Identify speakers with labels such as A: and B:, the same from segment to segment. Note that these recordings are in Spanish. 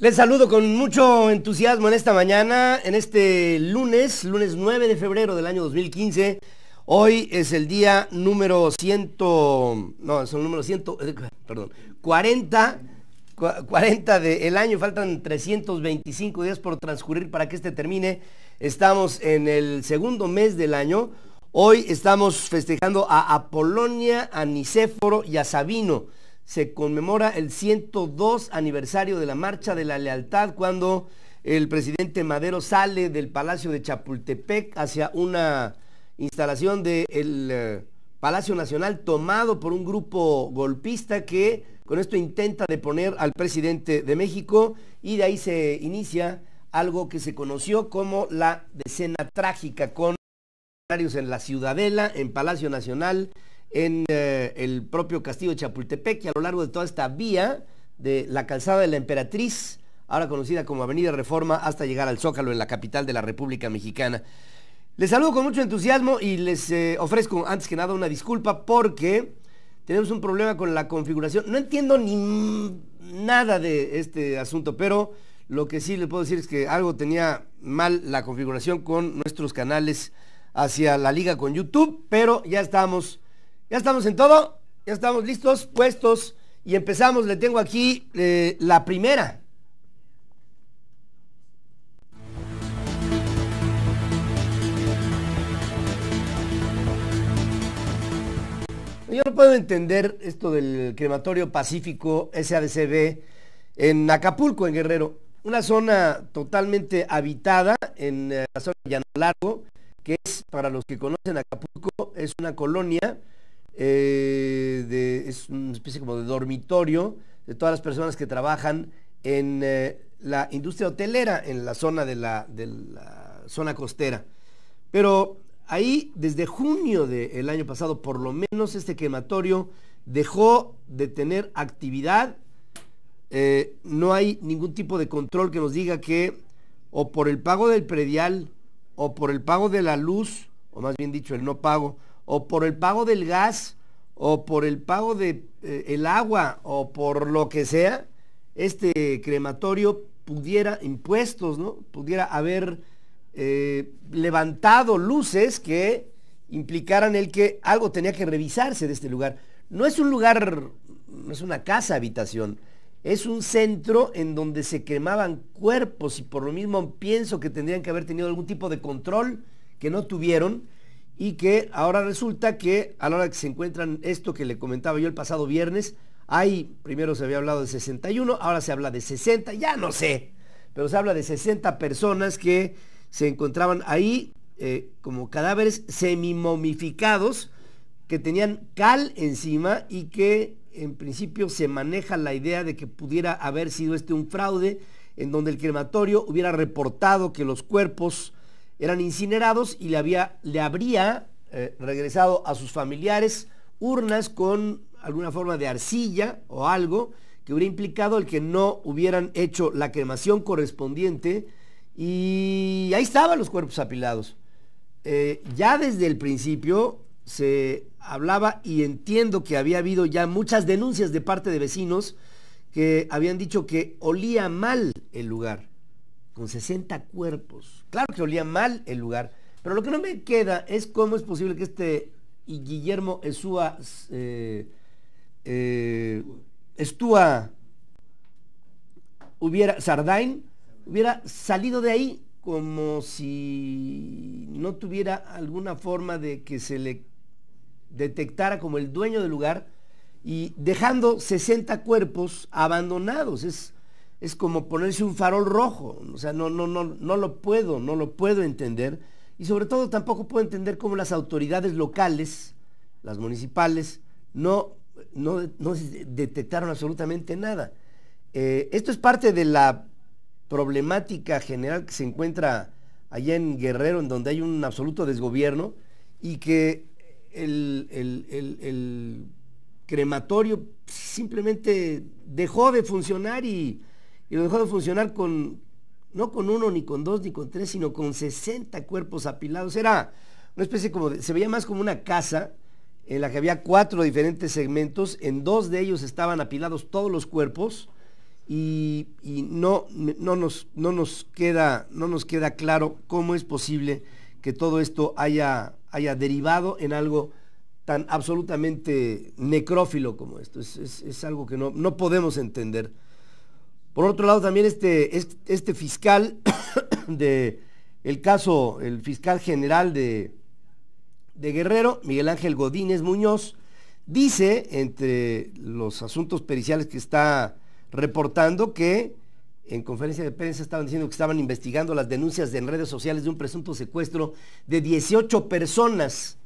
A: Les saludo con mucho entusiasmo en esta mañana, en este lunes, lunes 9 de febrero del año 2015. Hoy es el día número 100, no, es el número 100, perdón, 40, 40 del año, faltan 325 días por transcurrir para que este termine. Estamos en el segundo mes del año. Hoy estamos festejando a Apolonia, a Nicéforo y a Sabino se conmemora el 102 aniversario de la Marcha de la Lealtad cuando el presidente Madero sale del Palacio de Chapultepec hacia una instalación del eh, Palacio Nacional tomado por un grupo golpista que con esto intenta deponer al presidente de México y de ahí se inicia algo que se conoció como la decena trágica con en la Ciudadela, en Palacio Nacional, en eh, el propio castillo de Chapultepec y a lo largo de toda esta vía de la calzada de la Emperatriz, ahora conocida como Avenida Reforma, hasta llegar al Zócalo en la capital de la República Mexicana. Les saludo con mucho entusiasmo y les eh, ofrezco antes que nada una disculpa porque tenemos un problema con la configuración. No entiendo ni nada de este asunto, pero lo que sí les puedo decir es que algo tenía mal la configuración con nuestros canales hacia la liga con YouTube, pero ya estamos ¿Ya estamos en todo? ¿Ya estamos listos, puestos? Y empezamos, le tengo aquí eh, la primera. Yo no puedo entender esto del crematorio pacífico SADCB en Acapulco, en Guerrero. Una zona totalmente habitada en eh, la zona de Llano Largo, que es, para los que conocen Acapulco, es una colonia eh, de, es una especie como de dormitorio de todas las personas que trabajan en eh, la industria hotelera en la zona de la, zona costera. Pero ahí, desde junio del año pasado, por lo menos este crematorio dejó de tener actividad. Eh, no hay ningún tipo de control que nos diga que o por el pago del predial o por el pago de la luz, o más bien dicho, el no pago, o por el pago del gas, o por el pago de eh, agua, o por lo que sea, este crematorio pudiera, impuestos, ¿no? Pudiera haber eh, levantado luces que implicaran el que algo tenía que revisarse de este lugar. No es un lugar, no es una casa habitación, es un centro en donde se cremaban cuerpos y por lo mismo pienso que tendrían que haber tenido algún tipo de control que no tuvieron y que ahora resulta que a la hora que se encuentran esto que le comentaba yo el pasado viernes, ahí primero se había hablado de 61, ahora se habla de 60, ya no sé, pero se habla de 60 personas que se encontraban ahí eh, como cadáveres semimomificados que tenían cal encima y que en principio se maneja la idea de que pudiera haber sido este un fraude en donde el crematorio hubiera reportado que los cuerpos eran incinerados y le, había, le habría eh, regresado a sus familiares urnas con alguna forma de arcilla o algo que hubiera implicado el que no hubieran hecho la cremación correspondiente y ahí estaban los cuerpos apilados. Eh, ya desde el principio se hablaba y entiendo que había habido ya muchas denuncias de parte de vecinos que habían dicho que olía mal el lugar con 60 cuerpos. Claro que olía mal el lugar, pero lo que no me queda es cómo es posible que este Guillermo Esúa eh, eh, Estúa hubiera, Sardain, hubiera salido de ahí como si no tuviera alguna forma de que se le detectara como el dueño del lugar y dejando 60 cuerpos abandonados. Es es como ponerse un farol rojo. O sea, no, no, no, no lo puedo, no lo puedo entender. Y sobre todo tampoco puedo entender cómo las autoridades locales, las municipales, no, no, detectaron absolutamente nada. Eh, esto es parte de la problemática general que se encuentra allá en Guerrero, en donde hay un absoluto desgobierno y que el crematorio simplemente dejó de funcionar y y lo dejó de funcionar con, no con uno, ni con dos, ni con tres, sino con 60 cuerpos apilados. Era una especie como, se veía más como una casa en la que había cuatro diferentes segmentos, en dos de ellos estaban apilados todos los cuerpos y, no, no, nos, no, nos queda, no nos queda claro cómo es posible que todo esto haya, haya derivado en algo tan absolutamente necrófilo como esto. Es, algo que no, no podemos entender. Por otro lado, también este, este, este fiscal de caso, el fiscal general de, de Guerrero, Miguel Ángel Godínez Muñoz, dice, entre los asuntos periciales que está reportando, que en conferencia de prensa estaban diciendo que estaban investigando las denuncias en redes sociales de un presunto secuestro de 18 personas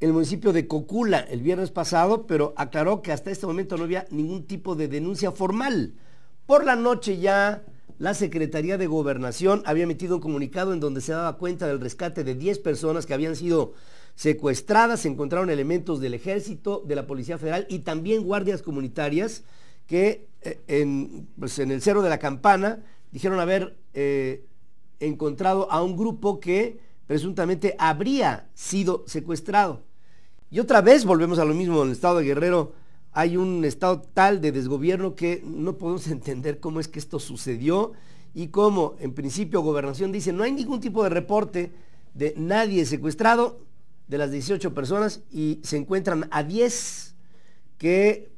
A: en el municipio de Cocula el viernes pasado, pero aclaró que hasta este momento no había ningún tipo de denuncia formal. Por la noche ya la Secretaría de Gobernación había emitido un comunicado en donde se daba cuenta del rescate de 10 personas que habían sido secuestradas, se encontraron elementos del ejército, de la Policía Federal y también guardias comunitarias que eh, pues, en, el Cerro de la Campana dijeron haber eh, encontrado a un grupo que presuntamente habría sido secuestrado. Y otra vez volvemos a lo mismo en el estado de Guerrero hay un estado tal de desgobierno que no podemos entender cómo es que esto sucedió y cómo en principio gobernación dice no hay ningún tipo de reporte de nadie secuestrado de las 18 personas y se encuentran a 10 que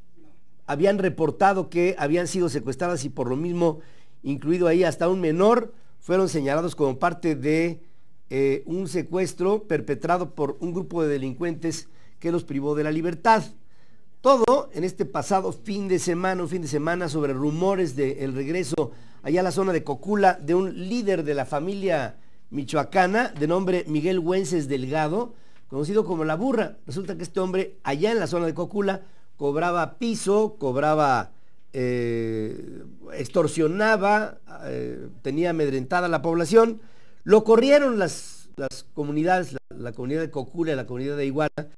A: habían reportado que habían sido secuestradas y por lo mismo incluido ahí hasta un menor fueron señalados como parte de eh, un secuestro perpetrado por un grupo de delincuentes que los privó de la libertad. Todo en este pasado fin de semana, un fin de semana sobre rumores del regreso allá a la zona de Cocula de un líder de la familia michoacana de nombre Miguel Güences Delgado, conocido como La Burra. Resulta que este hombre allá en la zona de Cocula cobraba piso, cobraba, eh, extorsionaba, eh, tenía amedrentada la población. Lo corrieron las, comunidades, la, comunidad de Cocula la comunidad de Iguala,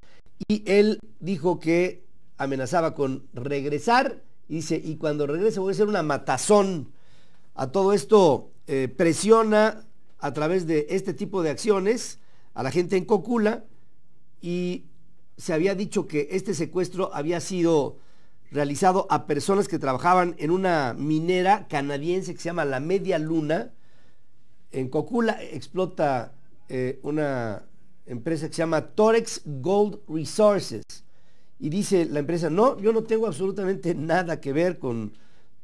A: y él dijo que amenazaba con regresar y dice, y cuando regrese voy a ser una matazón. A todo esto eh, presiona a través de este tipo de acciones a la gente en Cocula y se había dicho que este secuestro había sido realizado a personas que trabajaban en una minera canadiense que se llama La Media Luna. En Cocula explota eh, una empresa que se llama Torex Gold Resources y dice la empresa, no, yo no tengo absolutamente nada que ver con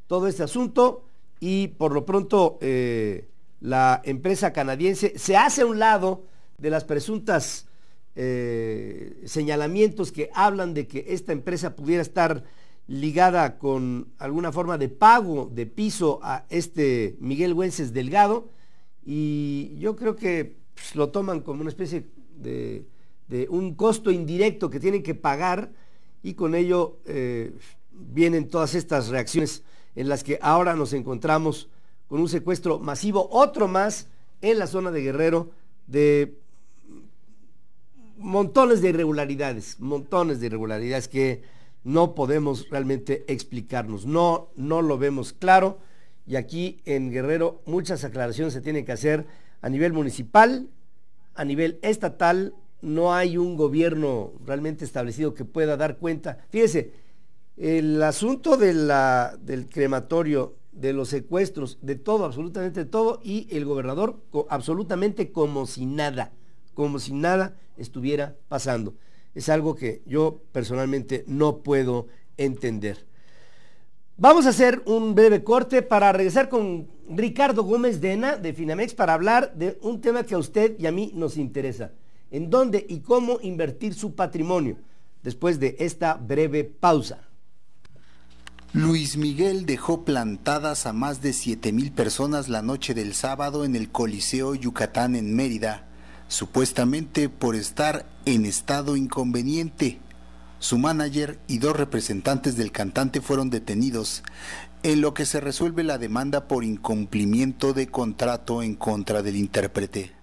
A: todo este asunto y por lo pronto eh, la empresa canadiense se hace a un lado de las presuntas eh, señalamientos que hablan de que esta empresa pudiera estar ligada con alguna forma de pago de piso a este Miguel Güences Delgado y yo creo que pues, lo toman como una especie de de un costo indirecto que tienen que pagar y con ello eh, vienen todas estas reacciones en las que ahora nos encontramos con un secuestro masivo, otro más en la zona de Guerrero, de montones de irregularidades, montones de irregularidades que no podemos realmente explicarnos, no, no lo vemos claro y aquí en Guerrero muchas aclaraciones se tienen que hacer a nivel municipal, a nivel estatal no hay un gobierno realmente establecido que pueda dar cuenta. Fíjese, el asunto del crematorio, de los secuestros, de todo, absolutamente todo, y el gobernador absolutamente como si nada, como si nada estuviera pasando. Es algo que yo personalmente no puedo entender. Vamos a hacer un breve corte para regresar con Ricardo Gómez Dena de Finamex para hablar de un tema que a usted y a mí nos interesa en dónde y cómo invertir su patrimonio, después de esta breve pausa. Luis Miguel dejó plantadas a más de 7.000 personas la noche del sábado en el Coliseo Yucatán en Mérida, supuestamente por estar en estado inconveniente. Su manager y dos representantes del cantante fueron detenidos, en lo que se resuelve la demanda por incumplimiento de contrato en contra del intérprete.